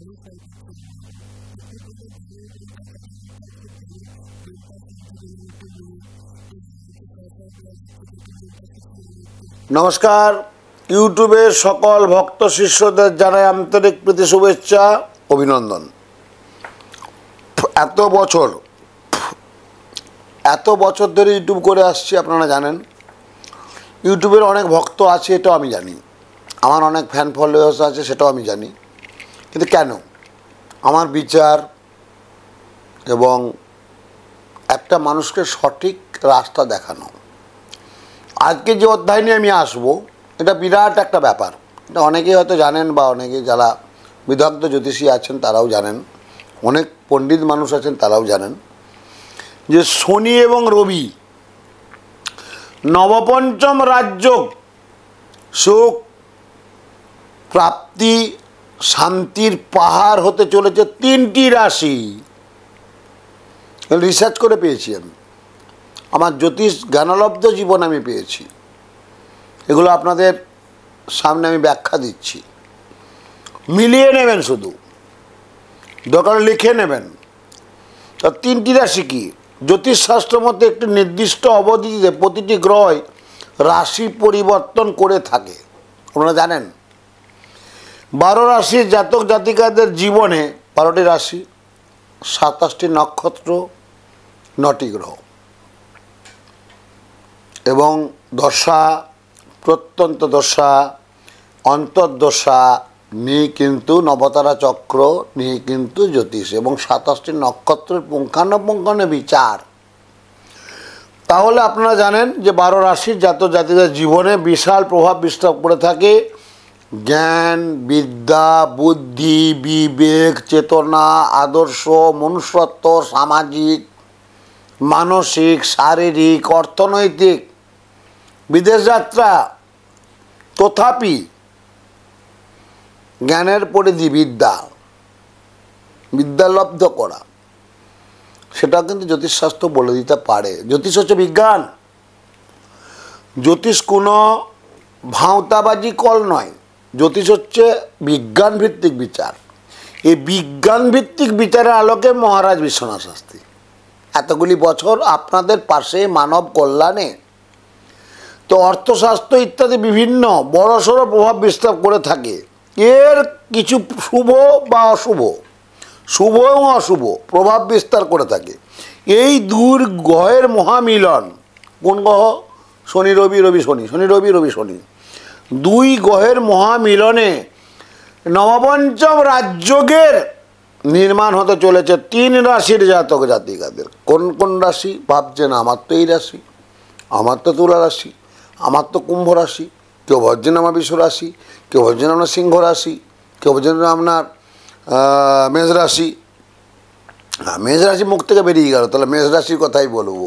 নমস্কার ইউটিউবের সকল ভক্ত শিষ্যদের জানাই আন্তরিক প্রীতি শুভেচ্ছা অভিনন্দন এত বছর এত বছর ধরে ইউটিউব করে আসছি আপনারা জানেন ইউটিউবের অনেক ভক্ত আছে এটাও আমি জানি আমার অনেক ফ্যান ফলোয়ার্স আছে সেটাও আমি জানি কিন্তু কেন আমার বিচার এবং একটা মানুষকে সঠিক রাস্তা দেখানো আজকে যে অধ্যায় নিয়ে আমি আসব এটা বিরাট একটা ব্যাপার এটা অনেকেই হয়তো জানেন বা অনেকে যারা বিদগ্ধ জ্যোতিষী আছেন তারাও জানেন অনেক পণ্ডিত মানুষ আছেন তারাও জানেন যে শনি এবং রবি নবপঞ্চম রাজ্য সুখ প্রাপ্তি শান্তির পাহাড় হতে চলেছে তিনটি রাশি রিসার্চ করে পেয়েছি আমি আমার জ্যোতিষ জ্ঞানলব্ধ জীবন আমি পেয়েছি এগুলো আপনাদের সামনে আমি ব্যাখ্যা দিচ্ছি মিলিয়ে নেবেন শুধু দোকানে লিখে নেবেন তার তিনটি রাশি কী জ্যোতিষশাস্ত্র মতে একটি নির্দিষ্ট অবধিতে প্রতিটি গ্রহ রাশি পরিবর্তন করে থাকে আপনারা জানেন বারো রাশির জাতক জাতিকাদের জীবনে বারোটি রাশি সাতাশটি নক্ষত্র নটি গ্রহ এবং দশা প্রত্যন্ত দশা অন্তর্দশা নিয়ে কিন্তু নবতারা চক্র নিয়ে কিন্তু জ্যোতিষ এবং সাতাশটি নক্ষত্রের পুঙ্খানুপুঙ্খানে বিচার তাহলে আপনারা জানেন যে বারো রাশির জাত জাতিদের জীবনে বিশাল প্রভাব বিস্তার করে থাকে জ্ঞান বিদ্যা বুদ্ধি বিবেক চেতনা আদর্শ মনুষ্যত্ব সামাজিক মানসিক শারীরিক অর্থনৈতিক বিদেশ যাত্রা তথাপি জ্ঞানের পরিধি বিদ্যা বিদ্যা লব্ধ করা সেটা কিন্তু জ্যোতিষশাস্ত্র বলে দিতে পারে জ্যোতিষ হচ্ছে বিজ্ঞান জ্যোতিষ কোনো ভাঁওতাবাজি কল নয় জ্যোতিষ হচ্ছে বিজ্ঞানভিত্তিক বিচার এই বিজ্ঞানভিত্তিক বিচারের আলোকে মহারাজ বিশ্বনাথ শাস্ত্রী এতগুলি বছর আপনাদের পাশে মানব কল্যাণে তো অর্থশাস্ত্র ইত্যাদি বিভিন্ন বড়সড় প্রভাব বিস্তার করে থাকে এর কিছু শুভ বা অশুভ শুভ এবং অশুভ প্রভাব বিস্তার করে থাকে এই দূর গ্রহের মহামিলন কোন গ্রহ শনি রবি রবি শনি শনি রবি রবি শনি দুই গ্রহের মহামিলনে নবপঞ্চম রাজযোগের নির্মাণ হতে চলেছে তিন রাশির জাতক জাতিকাদের কোন কোন রাশি ভাবছেন আমার তো এই রাশি আমার তো তুলা রাশি আমার তো কুম্ভ রাশি কেউ ভাবছেন আমার বিশ্ব রাশি কেউ ভাবছেন আপনার সিংহ রাশি কেউ ভাবছেন আপনার মেষ রাশি হ্যাঁ মেষ রাশি মুখ থেকে বেরিয়ে গেল তাহলে মেষ রাশির কথাই বলবো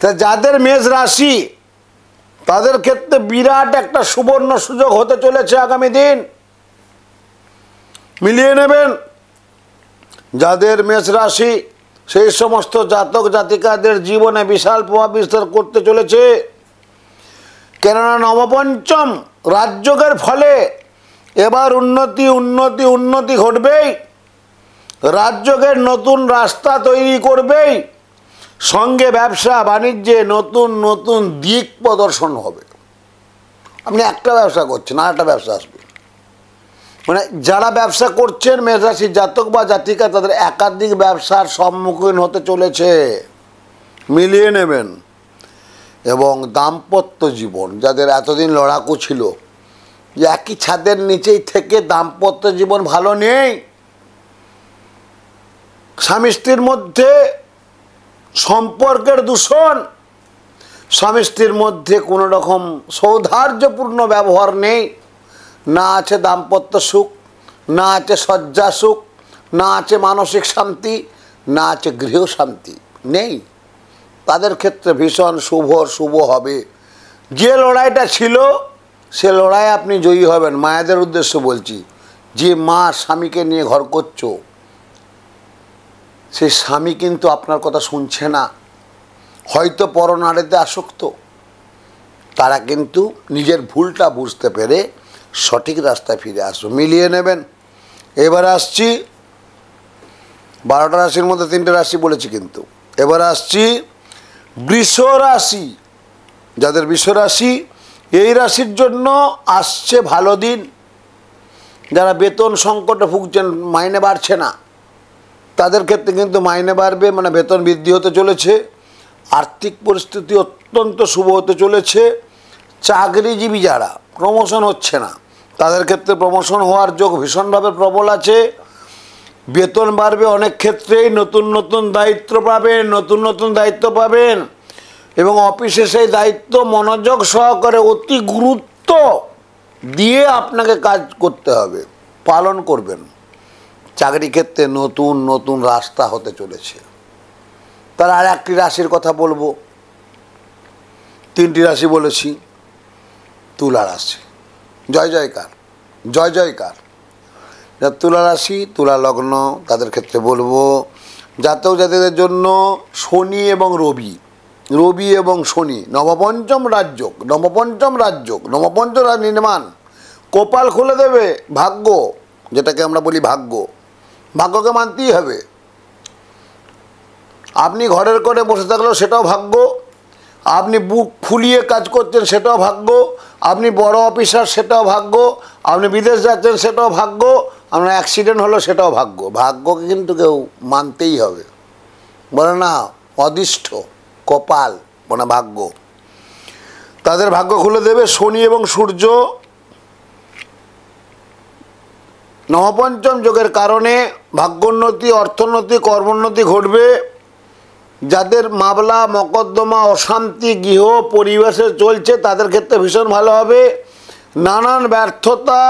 তা যাদের মেষ রাশি তাদের ক্ষেত্রে বিরাট একটা সুবর্ণ সুযোগ হতে চলেছে আগামী দিন মিলিয়ে নেবেন যাদের মেষ রাশি সেই সমস্ত জাতক জাতিকাদের জীবনে বিশাল প্রভাব বিস্তার করতে চলেছে কেননা নবপঞ্চম রাজযোগের ফলে এবার উন্নতি উন্নতি উন্নতি ঘটবেই রাজযোগের নতুন রাস্তা তৈরি করবেই সঙ্গে ব্যবসা বাণিজ্যে নতুন নতুন দিক প্রদর্শন হবে আপনি একটা ব্যবসা করছেন আর একটা ব্যবসা আসবে মানে যারা ব্যবসা করছেন মেধাশি জাতক বা জাতিকা তাদের একাধিক ব্যবসার সম্মুখীন হতে চলেছে মিলিয়ে নেবেন এবং দাম্পত্য জীবন যাদের এতদিন লড়াকু ছিল যে একই ছাদের নিচেই থেকে দাম্পত্য জীবন ভালো নেই স্বামী স্ত্রীর মধ্যে সম্পর্কের দূষণ স্বামী স্ত্রীর মধ্যে কোনো রকম সৌধার্যপূর্ণ ব্যবহার নেই না আছে দাম্পত্য সুখ না আছে শয্যা সুখ না আছে মানসিক শান্তি না আছে গৃহ শান্তি নেই তাদের ক্ষেত্রে ভীষণ শুভ শুভ হবে যে লড়াইটা ছিল সে লড়াই আপনি জয়ী হবেন মায়েদের উদ্দেশ্য বলছি যে মা স্বামীকে নিয়ে ঘর করছো সেই স্বামী কিন্তু আপনার কথা শুনছে না হয়তো পরনারীতে আসক্ত তারা কিন্তু নিজের ভুলটা বুঝতে পেরে সঠিক রাস্তায় ফিরে আসবে মিলিয়ে নেবেন এবার আসছি বারোটা রাশির মধ্যে তিনটে রাশি বলেছি কিন্তু এবার আসছি বৃষ রাশি যাদের বৃষ রাশি এই রাশির জন্য আসছে ভালো দিন যারা বেতন সংকটে ভুগছেন মাইনে বাড়ছে না তাদের ক্ষেত্রে কিন্তু মাইনে বাড়বে মানে বেতন বৃদ্ধি হতে চলেছে আর্থিক পরিস্থিতি অত্যন্ত শুভ হতে চলেছে চাকরিজীবী যারা প্রমোশন হচ্ছে না তাদের ক্ষেত্রে প্রমোশন হওয়ার যোগ ভীষণভাবে প্রবল আছে বেতন বাড়বে অনেক ক্ষেত্রেই নতুন নতুন দায়িত্ব পাবেন নতুন নতুন দায়িত্ব পাবেন এবং অফিসে সেই দায়িত্ব মনোযোগ সহকারে অতি গুরুত্ব দিয়ে আপনাকে কাজ করতে হবে পালন করবেন চাকরি ক্ষেত্রে নতুন নতুন রাস্তা হতে চলেছে তার আর একটি রাশির কথা বলবো তিনটি রাশি বলেছি তুলা রাশি জয় জয়কার জয় জয়কার যা তুলা রাশি তুলা লগ্ন তাদের ক্ষেত্রে বলবো জাতক জাতিদের জন্য শনি এবং রবি রবি এবং শনি নবপঞ্চম রাজ্য নবপঞ্চম রাজ্য নবপঞ্চম নির্মাণ কপাল খুলে দেবে ভাগ্য যেটাকে আমরা বলি ভাগ্য ভাগ্যকে মানতেই হবে আপনি ঘরের করে বসে থাকলেও সেটাও ভাগ্য আপনি বুক ফুলিয়ে কাজ করছেন সেটাও ভাগ্য আপনি বড় অফিসার সেটাও ভাগ্য আপনি বিদেশ যাচ্ছেন সেটাও ভাগ্য আপনার অ্যাক্সিডেন্ট হলো সেটাও ভাগ্য ভাগ্যকে কিন্তু কেউ মানতেই হবে বলে না অদৃষ্ট কপাল মানে ভাগ্য তাদের ভাগ্য খুলে দেবে শনি এবং সূর্য নবপঞ্চম যোগের কারণে ভাগ্যোন্নতি অর্থোন্নতি কর্মোন্নতি ঘটবে যাদের মামলা মকদ্দমা অশান্তি গৃহ পরিবেশে চলছে তাদের ক্ষেত্রে ভীষণ ভালো হবে নানান ব্যর্থতা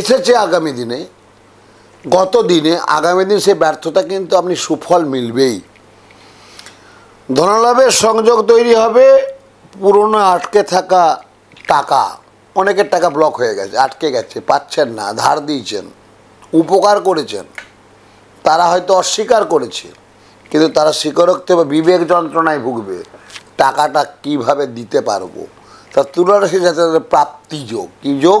এসেছে আগামী দিনে গত দিনে আগামী দিন সে ব্যর্থতা কিন্তু আপনি সুফল মিলবেই ধনলাভের সংযোগ তৈরি হবে পুরনো আটকে থাকা টাকা অনেকের টাকা ব্লক হয়ে গেছে আটকে গেছে পাচ্ছেন না ধার দিয়েছেন উপকার করেছেন তারা হয়তো অস্বীকার করেছে কিন্তু তারা স্বীকারোক্তি বা বিবেক যন্ত্রণায় ভুগবে টাকাটা কিভাবে দিতে পারবো তার তুলনাশী যাতে তাদের যোগ কী যোগ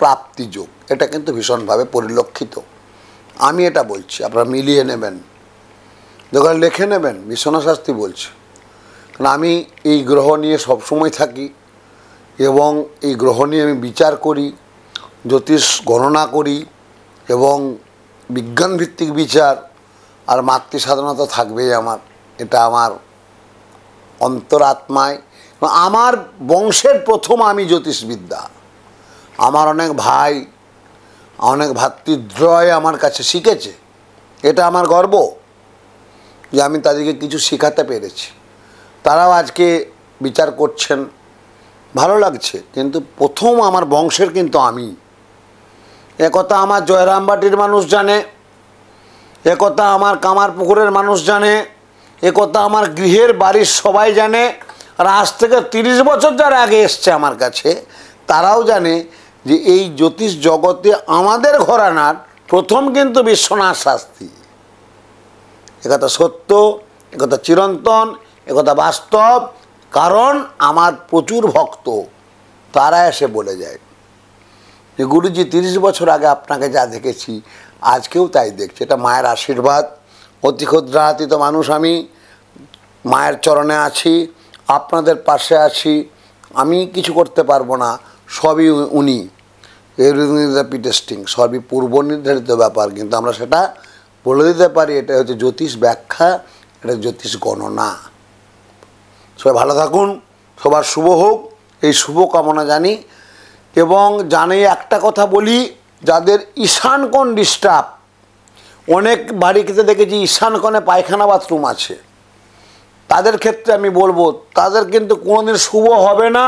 প্রাপ্তি যোগ এটা কিন্তু ভীষণভাবে পরিলক্ষিত আমি এটা বলছি আপনারা মিলিয়ে নেবেন দোকান লিখে নেবেন বিশ্বনাথ শাস্তি বলছি কারণ আমি এই গ্রহ নিয়ে সবসময় থাকি এবং এই গ্রহ নিয়ে আমি বিচার করি জ্যোতিষ গণনা করি এবং বিজ্ঞানভিত্তিক বিচার আর মাতৃসাধনতা তো থাকবেই আমার এটা আমার অন্তরাত্মায় আমার বংশের প্রথম আমি জ্যোতিষবিদ্যা আমার অনেক ভাই অনেক ভাতৃদ্রয় আমার কাছে শিখেছে এটা আমার গর্ব যে আমি তাদেরকে কিছু শেখাতে পেরেছি তারাও আজকে বিচার করছেন ভালো লাগছে কিন্তু প্রথম আমার বংশের কিন্তু আমি একথা আমার জয়রামবাটির মানুষ জানে একথা আমার কামার পুকুরের মানুষ জানে একথা আমার গৃহের বাড়ির সবাই জানে আর আজ থেকে তিরিশ বছর যারা আগে এসছে আমার কাছে তারাও জানে যে এই জ্যোতিষ জগতে আমাদের ঘরানার প্রথম কিন্তু বিশ্বনাথ শাস্তি একথা সত্য একথা চিরন্তন একথা বাস্তব কারণ আমার প্রচুর ভক্ত তারা এসে বলে যায় যে গুরুজি তিরিশ বছর আগে আপনাকে যা দেখেছি আজকেও তাই দেখছি এটা মায়ের আশীর্বাদ অতি ক্ষুদ্রাহাতিত মানুষ আমি মায়ের চরণে আছি আপনাদের পাশে আছি আমি কিছু করতে পারবো না সবই উনি পিটেস্টিং সবই পূর্ব নির্ধারিত ব্যাপার কিন্তু আমরা সেটা বলে দিতে পারি এটা হচ্ছে জ্যোতিষ ব্যাখ্যা এটা জ্যোতিষ গণনা সবাই ভালো থাকুন সবার শুভ হোক এই শুভ কামনা জানি এবং জানি একটা কথা বলি যাদের ঈশান কোন ডিস্টার্ব অনেক বাড়িতে দেখেছি ঈশান কোণে পায়খানা বাথরুম আছে তাদের ক্ষেত্রে আমি বলবো তাদের কিন্তু কোনোদিন শুভ হবে না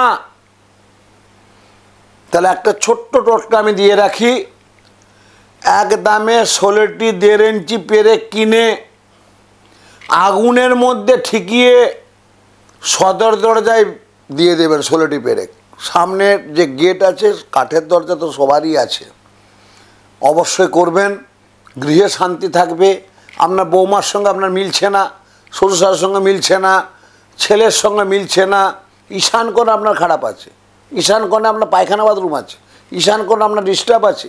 তাহলে একটা ছোট্ট টোটকা আমি দিয়ে রাখি এক দামে ষোলোটি দেড় ইঞ্চি পেরে কিনে আগুনের মধ্যে ঠিকিয়ে সদর দরজায় দিয়ে দেবেন ষোলোটি পেরেক সামনের যে গেট আছে কাঠের দরজা তো সবারই আছে অবশ্যই করবেন গৃহে শান্তি থাকবে আপনার বৌমার সঙ্গে আপনার মিলছে না শ্বশুর সঙ্গে মিলছে না ছেলের সঙ্গে মিলছে না ঈশান কোণে আপনার খারাপ আছে ঈশান কোণে আপনার পায়খানা বাথরুম আছে ঈশান কোণে আপনার ডিস্টার্ব আছে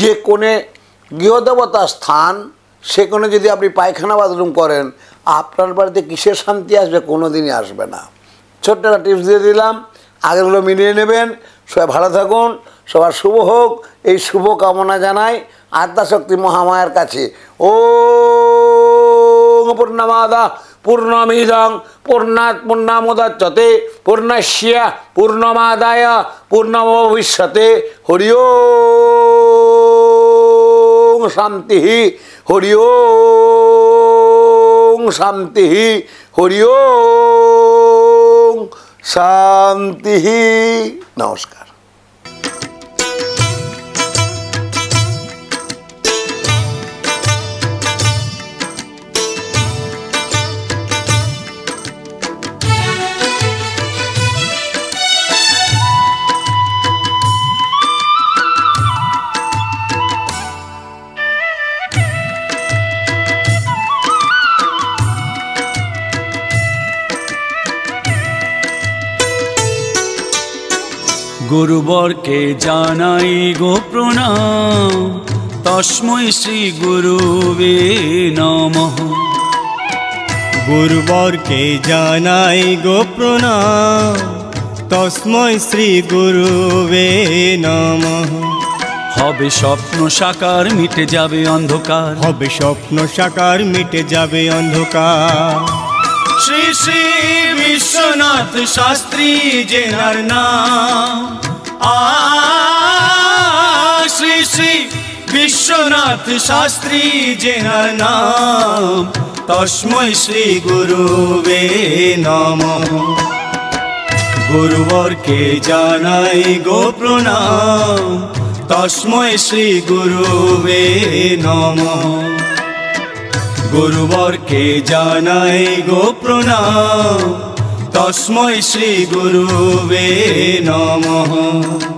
যে কোণে গৃহদেবতার স্থান সে কোণে যদি আপনি পায়খানা বাথরুম করেন আপনার বাড়িতে কিসের শান্তি আসবে কোনো দিনই আসবে না ছোট্ট একটা টিপস দিয়ে দিলাম আগেগুলো মিলিয়ে নেবেন সবাই ভালো থাকুন সবার শুভ হোক এই শুভ কামনা জানাই আত্মাশক্তি মহামায়ার কাছে ও পূর্ণমাদা পূর্ণমিদং পূর্ণামোদা চতে পূর্ণস্যা পূর্ণমাদায় ভবিষ্যতে হরি শান্তি হরি ওং শান্তি হরি ওং শান্তি নমস্কার গুরুবরকে জানাই গো প্রণাম তস্মৈ শ্রী গুরুবে নমঃ গুরুবরকে জানাই গো প্রণাম তস্মৈ শ্রী গুরুবে নমঃ হবে স্বপ্ন সাকার মিটে যাবে অন্ধকার হবে স্বপ্ন সাকার মিটে যাবে অন্ধকার শ্রী শ্রী বিশ্বনাথ শাস্ত্রী জেনার নাম শ্রী শ্রী বিশ্বনাথ শাস্ত্রী যেহার নাম তস্মৈ শ্রী গুরুবে নম গুরুবরকে জানাই গো প্রণাম তস্মৈ শ্রী গুরুবে নম গুরুবরকে জানাই গো প্রণাম তস্মৈ শ্ৰী গুৰুবে নম